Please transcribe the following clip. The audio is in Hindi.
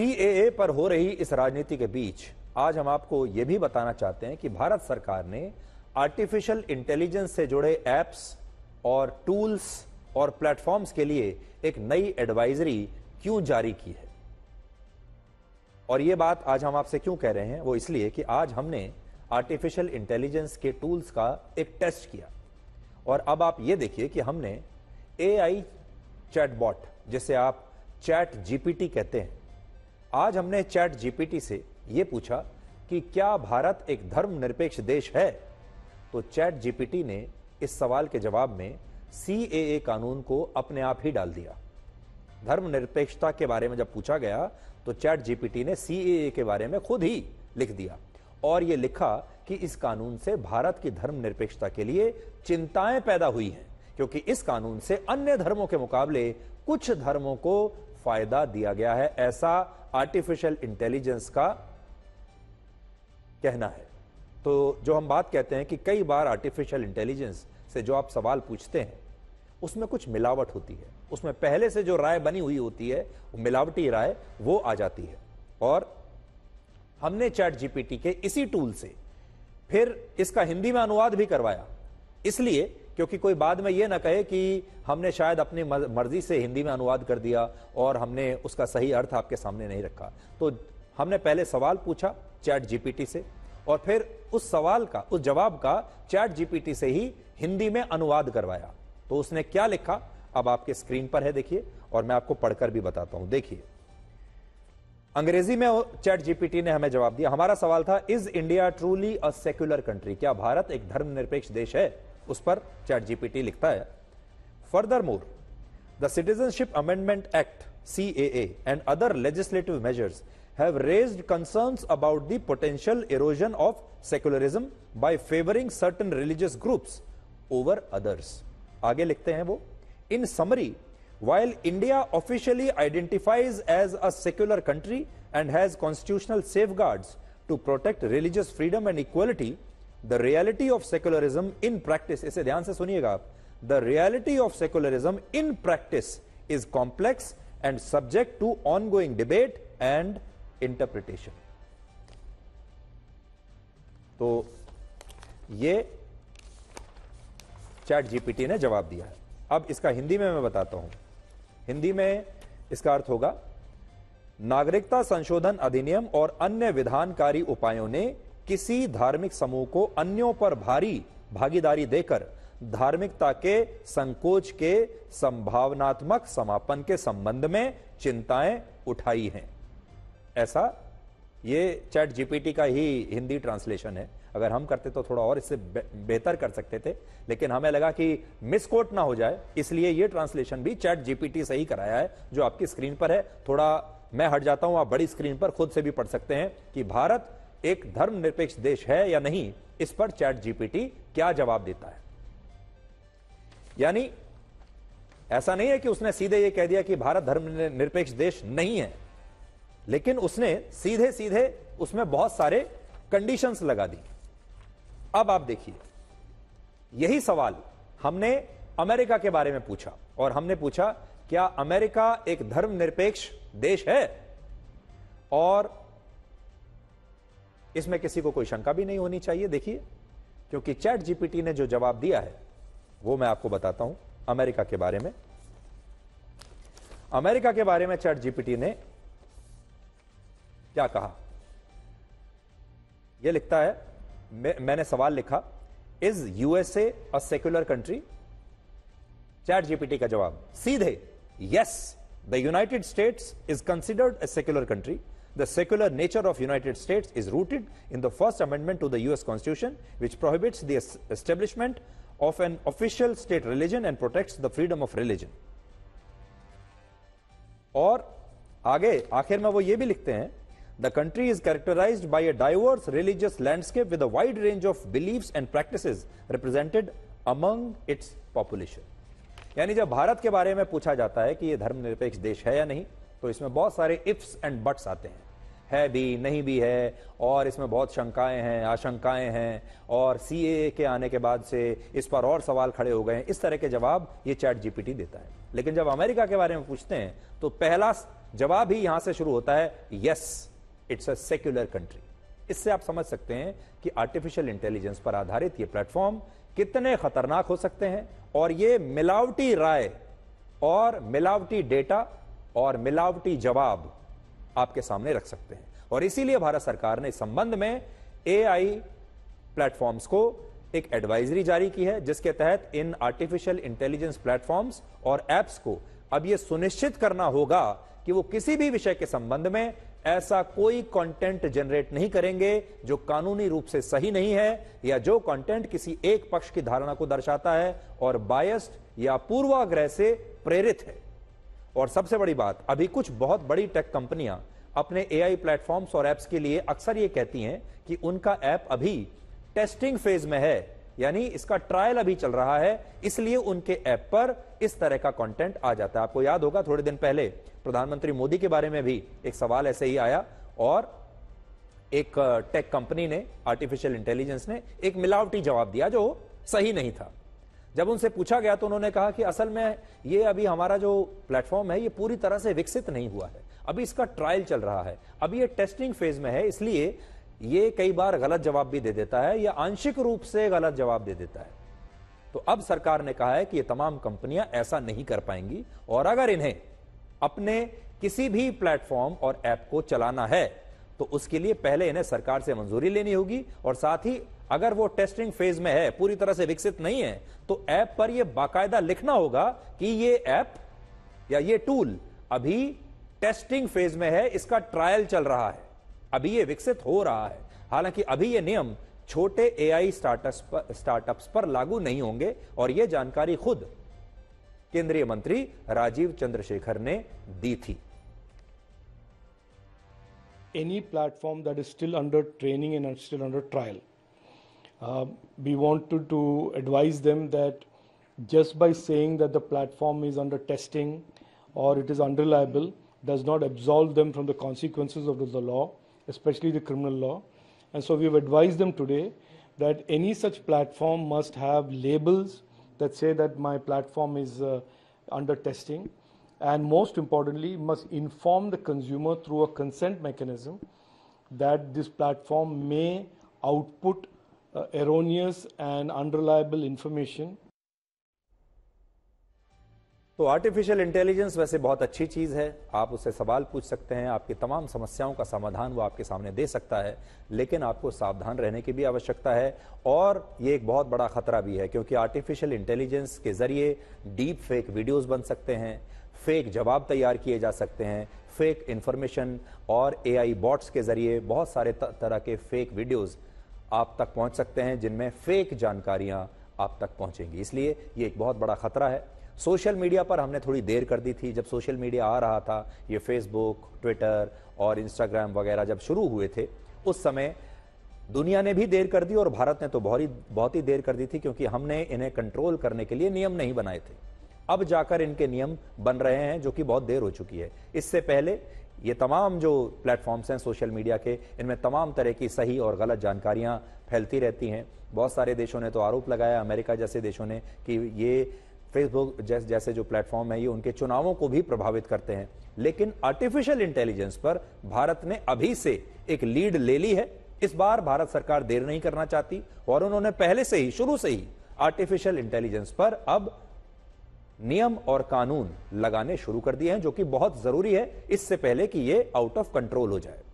सी पर हो रही इस राजनीति के बीच आज हम आपको यह भी बताना चाहते हैं कि भारत सरकार ने आर्टिफिशियल इंटेलिजेंस से जुड़े एप्स और टूल्स और प्लेटफॉर्म्स के लिए एक नई एडवाइजरी क्यों जारी की है और ये बात आज हम आपसे क्यों कह रहे हैं वो इसलिए कि आज हमने आर्टिफिशियल इंटेलिजेंस के टूल्स का एक टेस्ट किया और अब आप ये देखिए कि हमने एआई चैटबॉट जिसे आप चैट जीपीटी कहते हैं आज हमने चैट जीपीटी से यह पूछा कि क्या भारत एक धर्म निरपेक्ष देश है तो चैट जीपीटी ने इस सवाल के जवाब में सी कानून को अपने आप ही डाल दिया धर्म निरपेक्षता के बारे में जब पूछा गया तो चैट जीपीटी ने सी के बारे में खुद ही लिख दिया और यह लिखा कि इस कानून से भारत की धर्मनिरपेक्षता के लिए चिंताएं पैदा हुई हैं क्योंकि इस कानून से अन्य धर्मों के मुकाबले कुछ धर्मों को फायदा दिया गया है ऐसा आर्टिफिशियल इंटेलिजेंस का कहना है तो जो हम बात कहते हैं कि कई बार आर्टिफिशियल इंटेलिजेंस से जो आप सवाल पूछते हैं उसमें कुछ मिलावट होती है उसमें पहले से जो राय बनी हुई होती है वो मिलावटी राय वो आ जाती है और हमने चैट जीपीटी के इसी टूल से फिर इसका हिंदी में अनुवाद भी करवाया इसलिए क्योंकि कोई बाद में ये ना कहे कि हमने शायद अपनी मर्जी से हिंदी में अनुवाद कर दिया और हमने उसका सही अर्थ आपके सामने नहीं रखा तो हमने पहले सवाल पूछा चैट जीपीटी से और फिर उस सवाल का उस जवाब का चैट जीपीटी से ही हिंदी में अनुवाद करवाया तो उसने क्या लिखा अब आपके स्क्रीन पर है देखिए और मैं आपको पढ़कर भी बताता हूं देखिए अंग्रेजी में चैट जीपीटी ने हमें जवाब दिया हमारा सवाल था is India truly a secular country क्या भारत एक धर्मनिरपेक्ष देश है उस पर चैट जीपीटी लिखता है furthermore the citizenship amendment act C and other legislative measures have raise concern about the potential erosion of secularism by favouring certain religious groups over others आगे लिखते हैं वो in summary while India officially identifies as a secular country and has constitutional safeguard to protect religious freedom and equality the reality of secularism in practice इसे ध्यान से सुनिएगा आप the reality of secularism in practice is complex and subject to ongoing debate and interpretation तो ये चैट जीपीटी ने जवाब दिया है अब इसका हिंदी में मैं बताता हूं हिंदी में इसका अर्थ होगा नागरिकता संशोधन अधिनियम और अन्य विधानकारी उपायों ने किसी धार्मिक समूह को अन्यों पर भारी भागीदारी देकर धार्मिकता के संकोच के संभावनात्मक समापन के संबंध में चिंताएं उठाई हैं ऐसा ये चैट जीपीटी का ही हिंदी ट्रांसलेशन है अगर हम करते तो थोड़ा और इससे बेहतर कर सकते थे लेकिन हमें लगा कि मिसकोट ना हो जाए इसलिए यह ट्रांसलेशन भी चैट जीपीटी से ही कराया है जो आपकी स्क्रीन पर है थोड़ा मैं हट जाता हूं आप बड़ी स्क्रीन पर खुद से भी पढ़ सकते हैं कि भारत एक धर्मनिरपेक्ष देश है या नहीं इस पर चैट जीपीटी क्या जवाब देता है यानी ऐसा नहीं है कि उसने सीधे यह कह दिया कि भारत धर्मनिरपेक्ष देश नहीं है लेकिन उसने सीधे सीधे उसमें बहुत सारे कंडीशंस लगा दी अब आप देखिए यही सवाल हमने अमेरिका के बारे में पूछा और हमने पूछा क्या अमेरिका एक धर्मनिरपेक्ष देश है और इसमें किसी को कोई शंका भी नहीं होनी चाहिए देखिए क्योंकि चैट जीपीटी ने जो जवाब दिया है वो मैं आपको बताता हूं अमेरिका के बारे में अमेरिका के बारे में चैट जीपीटी ने क्या कहा यह लिखता है मैं, मैंने सवाल लिखा is USA a secular country ChatGPT का जवाब सीधे yes the United States is considered a secular country The secular nature of United States is rooted in the First Amendment to the US Constitution, which prohibits the establishment of an official state religion and protects the freedom of religion. or aage aakhir mein wo ye bhi likhte hain The country is characterized by a diverse religious landscape with a wide range of beliefs and practices represented among its population. yani jab bharat ke bare mein pucha jata hai ki ye धर्मनिरपेक्ष desh hai ya nahi तो इसमें बहुत सारे इफ्स एंड बट्स आते हैं है भी नहीं भी है और इसमें बहुत शंकाएं हैं आशंकाएं हैं और सी के आने के बाद से इस पर और सवाल खड़े हो गए हैं इस तरह के जवाब ये चैट जीपीटी देता है लेकिन जब अमेरिका के बारे में पूछते हैं तो पहला जवाब ही यहां से शुरू होता है yes it's a secular country इससे आप समझ सकते हैं कि आर्टिफिशियल इंटेलिजेंस पर आधारित ये प्लेटफॉर्म कितने खतरनाक हो सकते हैं और ये मिलावटी राय और मिलावटी डेटा और मिलावटी जवाब आपके सामने रख सकते हैं और इसीलिए भारत सरकार ने इस संबंध में एआई प्लेटफॉर्म्स को एक एडवाइजरी जारी की है जिसके तहत इन आर्टिफिशियल इंटेलिजेंस प्लेटफॉर्म्स और एप्स को अब यह सुनिश्चित करना होगा कि वो किसी भी विषय के संबंध में ऐसा कोई कंटेंट जनरेट नहीं करेंगे जो कानूनी रूप से सही नहीं है या जो कंटेंट किसी एक पक्ष की धारणा को दर्शाता है और बायस्ड या पूर्वाग्रह से प्रेरित है और सबसे बड़ी बात अभी कुछ बहुत बड़ी टेक कंपनियां अपने आई प्लेटफॉर्म्स और एप्स के लिए अक्सर ये कहती हैं कि उनका ऐप अभी टेस्टिंग फेज में है यानी इसका ट्रायल अभी चल रहा है इसलिए उनके ऐप पर इस तरह का कंटेंट आ जाता है आपको याद होगा थोड़े दिन पहले प्रधानमंत्री मोदी के बारे में भी एक सवाल ऐसे ही आया और एक टेक uh, कंपनी ने आर्टिफिशियल इंटेलिजेंस ने एक मिलावटी जवाब दिया जो सही नहीं था जब उनसे पूछा गया तो उन्होंने कहा कि असल में ये अभी हमारा जो प्लेटफॉर्म है ये पूरी तरह से विकसित नहीं हुआ है अभी इसका ट्रायल चल रहा है अभी ये टेस्टिंग फेज में है इसलिए ये कई बार गलत जवाब भी दे देता है या आंशिक रूप से गलत जवाब दे देता है तो अब सरकार ने कहा है कि ये तमाम कंपनियां ऐसा नहीं कर पाएंगी और अगर इन्हें अपने किसी भी प्लेटफॉर्म और ऐप को चलाना है तो उसके लिए पहले इन्हें सरकार से मंजूरी लेनी होगी और साथ ही अगर वो टेस्टिंग फेज में है पूरी तरह से विकसित नहीं है तो ऐप पर ये बाकायदा लिखना होगा कि ये ऐप या ये टूल अभी टेस्टिंग फेज में है इसका ट्रायल चल रहा है अभी ये विकसित हो रहा है हालांकि अभी ये नियम छोटे एआई स्टार्टअप्स पर स्टार्टअप्स पर लागू नहीं होंगे और यह जानकारी खुद केंद्रीय मंत्री राजीव चंद्रशेखर ने दी थी any platform that is still under training and still under trial Uh, we wanted to advise them that just by saying that the platform is under testing or it is unreliable does not absolve them from the consequences of the law, especially the criminal law. And so we've advised them today that any such platform must have labels that say that my platform is uh, under testing. And most importantly, must inform the consumer through a consent mechanism that this platform may output uh, erroneous and unreliable information. तो आर्टिफिशियल इंटेलिजेंस वैसे बहुत अच्छी चीज़ है आप उससे सवाल पूछ सकते हैं आपकी तमाम समस्याओं का समाधान वो आपके सामने दे सकता है लेकिन आपको सावधान रहने की भी आवश्यकता है और ये एक बहुत बड़ा ख़तरा भी है क्योंकि आर्टिफिशियल इंटेलिजेंस के ज़रिए डीप फेक वीडियोस बन सकते हैं फेक जवाब तैयार किए जा सकते हैं फेक इन्फॉर्मेशन और ए बॉट्स के ज़रिए बहुत सारे तरह के फेक वीडियोज़ आप तक पहुंच सकते हैं जिनमें फेक जानकारियां आप तक पहुंचेंगी इसलिए ये एक बहुत बड़ा खतरा है सोशल मीडिया पर हमने थोड़ी देर कर दी थी जब सोशल मीडिया आ रहा था ये फेसबुक ट्विटर और इंस्टाग्राम वगैरह जब शुरू हुए थे उस समय दुनिया ने भी देर कर दी और भारत ने तो बहुत ही बहुत ही देर कर दी थी क्योंकि हमने इन्हें कंट्रोल करने के लिए नियम नहीं बनाए थे अब जाकर इनके नियम बन रहे हैं जो कि बहुत देर हो चुकी है इससे पहले ये तमाम जो प्लेटफॉर्म्स हैं सोशल मीडिया के इनमें तमाम तरह की सही और गलत जानकारियां फैलती रहती हैं बहुत सारे देशों ने तो आरोप लगाया अमेरिका जैसे देशों ने कि ये फेसबुक जैस जैसे जो प्लेटफॉर्म है ये उनके चुनावों को भी प्रभावित करते हैं लेकिन आर्टिफिशियल इंटेलिजेंस पर भारत ने अभी से एक लीड ले ली है इस बार भारत सरकार देर नहीं करना चाहती और उन्होंने पहले से ही शुरू से ही आर्टिफिशियल इंटेलिजेंस पर अब नियम और कानून लगाने शुरू कर दिए हैं जो कि बहुत जरूरी है इससे पहले कि ये आउट ऑफ कंट्रोल हो जाए